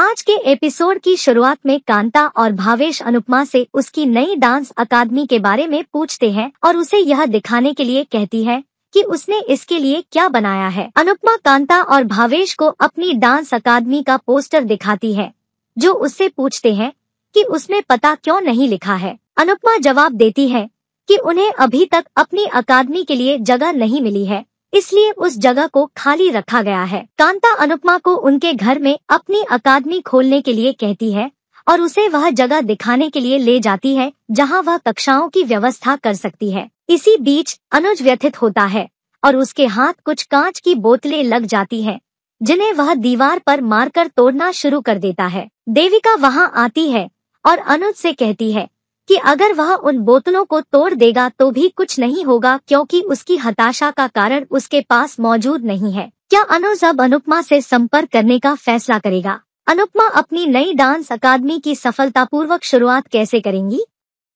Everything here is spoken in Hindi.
आज के एपिसोड की शुरुआत में कांता और भावेश अनुपमा से उसकी नई डांस अकादमी के बारे में पूछते हैं और उसे यह दिखाने के लिए कहती है कि उसने इसके लिए क्या बनाया है अनुपमा कांता और भावेश को अपनी डांस अकादमी का पोस्टर दिखाती है जो उससे पूछते हैं कि उसमें पता क्यों नहीं लिखा है अनुपमा जवाब देती है कि उन्हें अभी तक अपनी अकादमी के लिए जगह नहीं मिली है इसलिए उस जगह को खाली रखा गया है कांता अनुपमा को उनके घर में अपनी अकादमी खोलने के लिए कहती है और उसे वह जगह दिखाने के लिए ले जाती है जहां वह कक्षाओं की व्यवस्था कर सकती है इसी बीच अनुज व्यथित होता है और उसके हाथ कुछ कांच की बोतलें लग जाती हैं, जिन्हें वह दीवार पर मारकर तोड़ना शुरू कर देता है देविका वहां आती है और अनुज से कहती है कि अगर वह उन बोतलों को तोड़ देगा तो भी कुछ नहीं होगा क्योंकि उसकी हताशा का कारण उसके पास मौजूद नहीं है क्या अनुज अब अनुपमा से संपर्क करने का फैसला करेगा अनुपमा अपनी नई डांस अकादमी की सफलतापूर्वक शुरुआत कैसे करेंगी